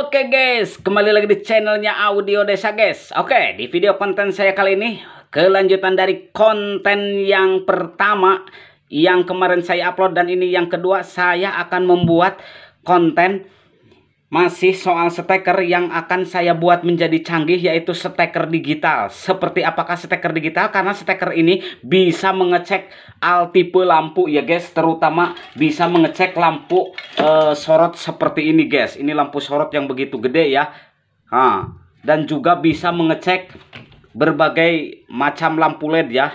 Oke guys, kembali lagi di channelnya Audio Desa guys Oke, di video konten saya kali ini Kelanjutan dari konten yang pertama Yang kemarin saya upload dan ini yang kedua Saya akan membuat konten masih soal steker yang akan saya buat menjadi canggih yaitu steker digital. Seperti apakah steker digital? Karena steker ini bisa mengecek al tipe lampu ya guys, terutama bisa mengecek lampu e, sorot seperti ini guys. Ini lampu sorot yang begitu gede ya. Ha. Dan juga bisa mengecek berbagai macam lampu LED ya.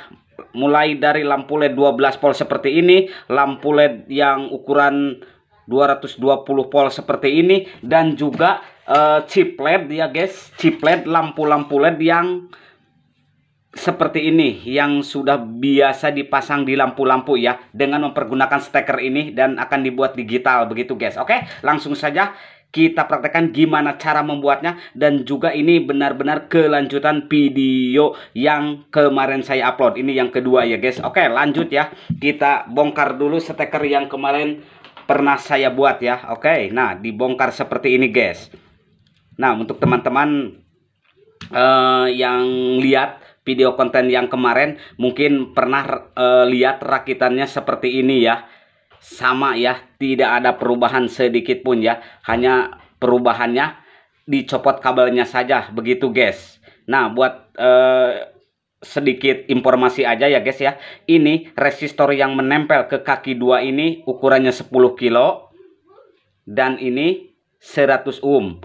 Mulai dari lampu LED 12 volt seperti ini, lampu LED yang ukuran 220 volt seperti ini dan juga uh, chip LED ya guys chip LED lampu-lampu LED yang seperti ini yang sudah biasa dipasang di lampu-lampu ya dengan mempergunakan steker ini dan akan dibuat digital begitu guys oke langsung saja kita praktekkan gimana cara membuatnya dan juga ini benar-benar kelanjutan video yang kemarin saya upload ini yang kedua ya guys oke lanjut ya kita bongkar dulu steker yang kemarin pernah saya buat ya. Oke, okay. nah dibongkar seperti ini guys. Nah untuk teman-teman uh, yang lihat video konten yang kemarin mungkin pernah uh, lihat rakitannya seperti ini ya. Sama ya, tidak ada perubahan sedikit pun ya. Hanya perubahannya dicopot kabelnya saja begitu guys. Nah buat uh, sedikit informasi aja ya guys ya. Ini resistor yang menempel ke kaki dua ini ukurannya 10 kilo. Dan ini 100 ohm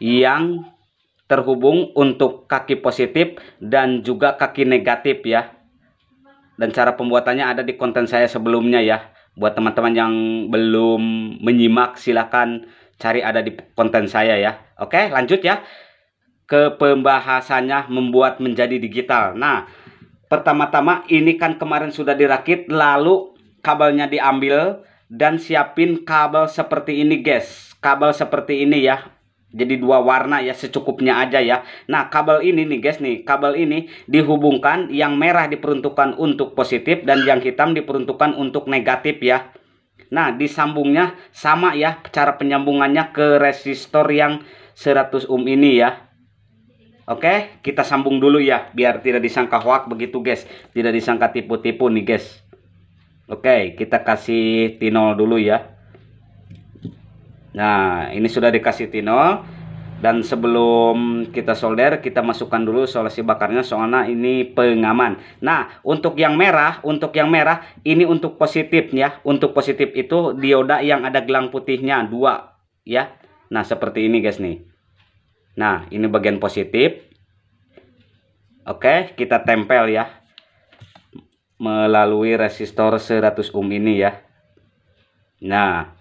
yang terhubung untuk kaki positif dan juga kaki negatif ya. Dan cara pembuatannya ada di konten saya sebelumnya ya. Buat teman-teman yang belum menyimak silahkan cari ada di konten saya ya. Oke lanjut ya. Kepembahasannya membuat menjadi digital. Nah, pertama-tama ini kan kemarin sudah dirakit, lalu kabelnya diambil dan siapin kabel seperti ini, guys. Kabel seperti ini ya. Jadi dua warna ya secukupnya aja ya. Nah, kabel ini nih guys nih, kabel ini dihubungkan yang merah diperuntukkan untuk positif dan yang hitam diperuntukkan untuk negatif ya. Nah, disambungnya sama ya cara penyambungannya ke resistor yang 100 ohm ini ya. Oke, kita sambung dulu ya biar tidak disangka hoax begitu guys. Tidak disangka tipu-tipu nih guys. Oke, kita kasih tinol dulu ya. Nah, ini sudah dikasih tinol dan sebelum kita solder kita masukkan dulu solasi bakarnya soalnya ini pengaman nah untuk yang merah untuk yang merah ini untuk positif ya untuk positif itu dioda yang ada gelang putihnya dua ya nah seperti ini guys nih Nah, ini bagian positif. Oke, kita tempel ya. Melalui resistor 100 ohm ini ya. Nah,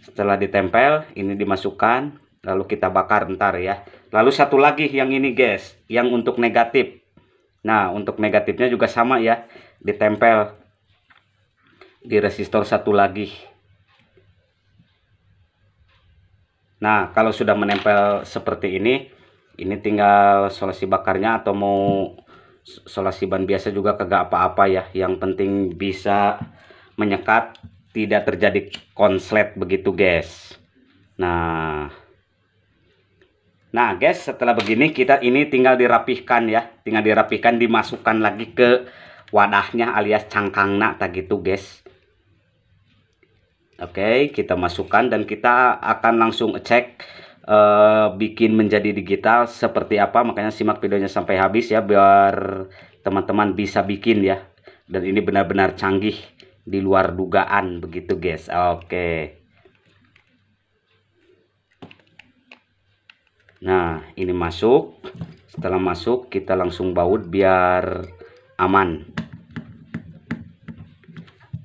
setelah ditempel, ini dimasukkan. Lalu kita bakar ntar ya. Lalu satu lagi yang ini guys, yang untuk negatif. Nah, untuk negatifnya juga sama ya. Ditempel di resistor satu lagi. Nah, kalau sudah menempel seperti ini, ini tinggal solasi bakarnya atau mau solasi ban biasa juga kagak apa-apa ya. Yang penting bisa menyekat, tidak terjadi konslet begitu, guys. Nah, nah guys, setelah begini kita ini tinggal dirapihkan ya, tinggal dirapihkan dimasukkan lagi ke wadahnya alias cangkangna tak gitu, guys. Oke, okay, kita masukkan dan kita akan langsung cek uh, bikin menjadi digital seperti apa. Makanya simak videonya sampai habis ya biar teman-teman bisa bikin ya. Dan ini benar-benar canggih di luar dugaan begitu guys. Oke. Okay. Nah, ini masuk. Setelah masuk kita langsung baut biar aman.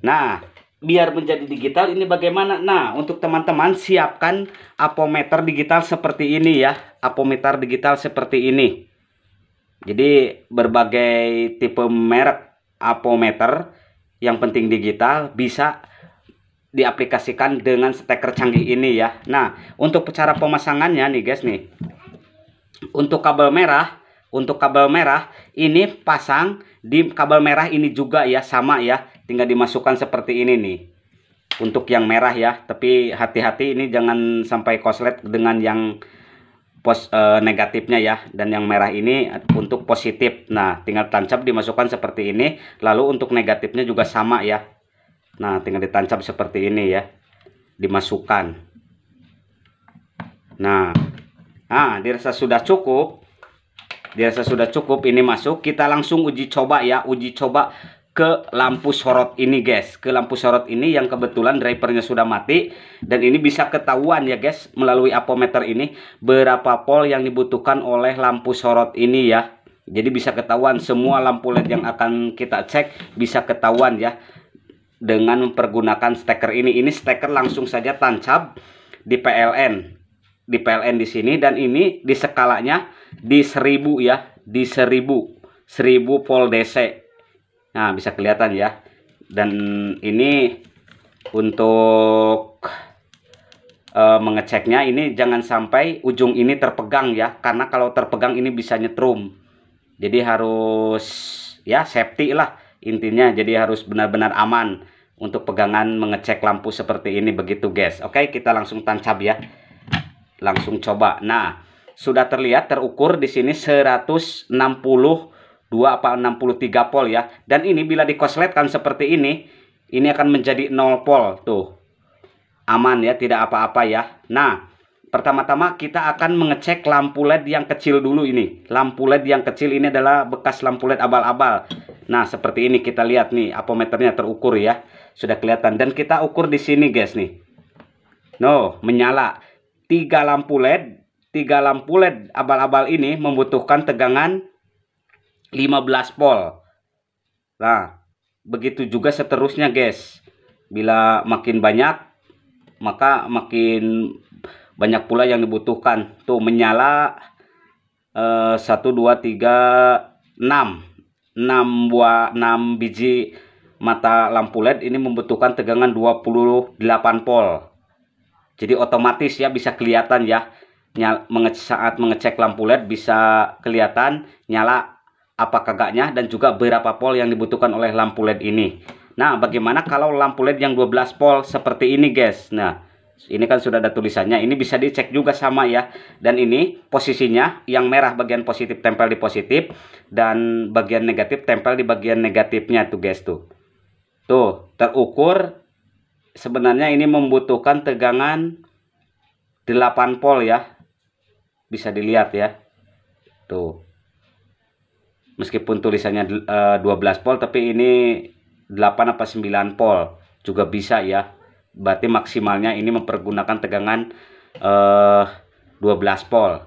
Nah, biar menjadi digital ini bagaimana? Nah, untuk teman-teman siapkan apometer digital seperti ini ya. Apometer digital seperti ini. Jadi berbagai tipe merek apometer yang penting digital bisa diaplikasikan dengan steker canggih ini ya. Nah, untuk cara pemasangannya nih guys nih. Untuk kabel merah, untuk kabel merah ini pasang di kabel merah ini juga ya sama ya tinggal dimasukkan seperti ini nih untuk yang merah ya tapi hati-hati ini jangan sampai koslet dengan yang pos e, negatifnya ya dan yang merah ini untuk positif nah tinggal tancap dimasukkan seperti ini lalu untuk negatifnya juga sama ya nah tinggal ditancap seperti ini ya dimasukkan nah ah dirasa sudah cukup dirasa sudah cukup ini masuk kita langsung uji coba ya uji coba ke lampu sorot ini guys ke lampu sorot ini yang kebetulan drivernya sudah mati dan ini bisa ketahuan ya guys melalui apometer ini berapa volt yang dibutuhkan oleh lampu sorot ini ya jadi bisa ketahuan semua lampu led yang akan kita cek bisa ketahuan ya dengan mempergunakan steker ini ini steker langsung saja tancap di PLN di PLN di sini dan ini di skalanya di 1000 ya di 1000 1000 volt DC Nah, bisa kelihatan ya. Dan ini untuk e, mengeceknya ini jangan sampai ujung ini terpegang ya, karena kalau terpegang ini bisa nyetrum. Jadi harus ya safety lah intinya. Jadi harus benar-benar aman untuk pegangan mengecek lampu seperti ini begitu, guys. Oke, kita langsung tancap ya. Langsung coba. Nah, sudah terlihat terukur di sini 160 2 apa 63 pol ya. Dan ini bila dikosletkan seperti ini, ini akan menjadi 0 pol tuh. Aman ya, tidak apa-apa ya. Nah, pertama-tama kita akan mengecek lampu LED yang kecil dulu ini. Lampu LED yang kecil ini adalah bekas lampu LED abal-abal. Nah, seperti ini kita lihat nih apometernya terukur ya. Sudah kelihatan dan kita ukur di sini guys nih. No, menyala. Tiga lampu LED, tiga lampu LED abal-abal ini membutuhkan tegangan 15 pol nah begitu juga seterusnya guys bila makin banyak maka makin banyak pula yang dibutuhkan tuh menyala eh, 1 2 3 6 6 buah 6 biji mata lampu LED ini membutuhkan tegangan 28 pol jadi otomatis ya bisa kelihatan ya nyala, menge saat mengecek lampu LED bisa kelihatan nyala apa kagaknya dan juga berapa pol yang dibutuhkan oleh lampu LED ini. Nah, bagaimana kalau lampu LED yang 12 pol seperti ini, guys? Nah, ini kan sudah ada tulisannya. Ini bisa dicek juga sama ya. Dan ini posisinya yang merah bagian positif tempel di positif dan bagian negatif tempel di bagian negatifnya tuh, guys tuh. Tuh, terukur sebenarnya ini membutuhkan tegangan 8 pol ya. Bisa dilihat ya. Tuh meskipun tulisannya uh, 12 volt tapi ini 8 apa 9 volt juga bisa ya berarti maksimalnya ini mempergunakan tegangan uh, 12 volt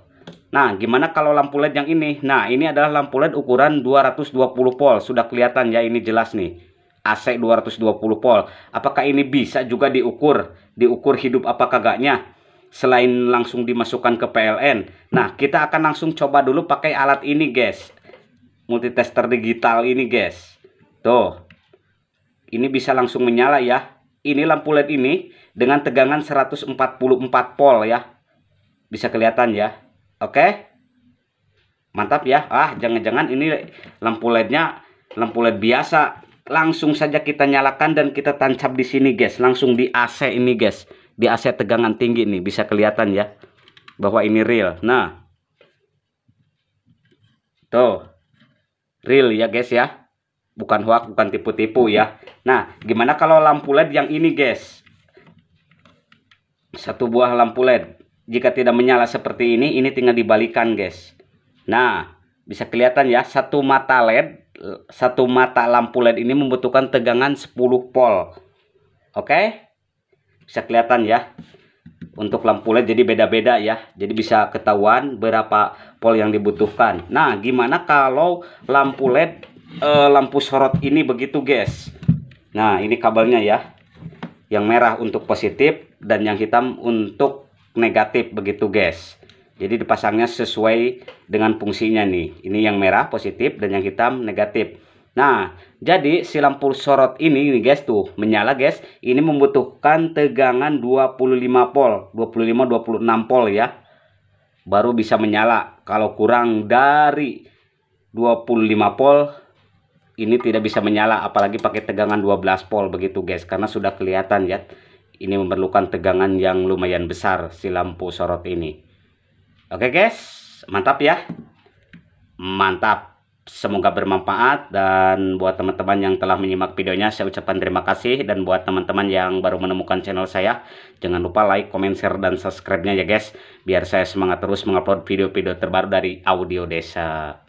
nah gimana kalau lampu led yang ini nah ini adalah lampu led ukuran 220 volt sudah kelihatan ya ini jelas nih AC 220 volt apakah ini bisa juga diukur diukur hidup apa kagaknya selain langsung dimasukkan ke PLN nah kita akan langsung coba dulu pakai alat ini guys multitester digital ini guys tuh ini bisa langsung menyala ya ini lampu led ini dengan tegangan 144 volt ya bisa kelihatan ya oke mantap ya ah jangan-jangan ini lampu lednya lampu led biasa langsung saja kita nyalakan dan kita tancap di sini guys langsung di AC ini guys di AC tegangan tinggi nih bisa kelihatan ya bahwa ini real nah tuh real ya guys ya bukan hoax bukan tipu-tipu ya nah gimana kalau lampu led yang ini guys satu buah lampu led jika tidak menyala seperti ini ini tinggal dibalikan guys nah bisa kelihatan ya satu mata led satu mata lampu led ini membutuhkan tegangan 10 volt oke okay? bisa kelihatan ya untuk lampu LED jadi beda-beda ya jadi bisa ketahuan berapa pol yang dibutuhkan nah gimana kalau lampu LED e, lampu sorot ini begitu guys nah ini kabelnya ya yang merah untuk positif dan yang hitam untuk negatif begitu guys jadi dipasangnya sesuai dengan fungsinya nih ini yang merah positif dan yang hitam negatif Nah, jadi si lampu sorot ini nih guys tuh menyala guys. Ini membutuhkan tegangan 25 volt, 25 26 volt ya. Baru bisa menyala. Kalau kurang dari 25 volt ini tidak bisa menyala apalagi pakai tegangan 12 volt begitu guys karena sudah kelihatan ya ini memerlukan tegangan yang lumayan besar si lampu sorot ini oke guys mantap ya mantap semoga bermanfaat dan buat teman-teman yang telah menyimak videonya saya ucapkan terima kasih dan buat teman-teman yang baru menemukan channel saya jangan lupa like, comment, share dan subscribe-nya ya guys biar saya semangat terus mengupload video-video terbaru dari Audio Desa.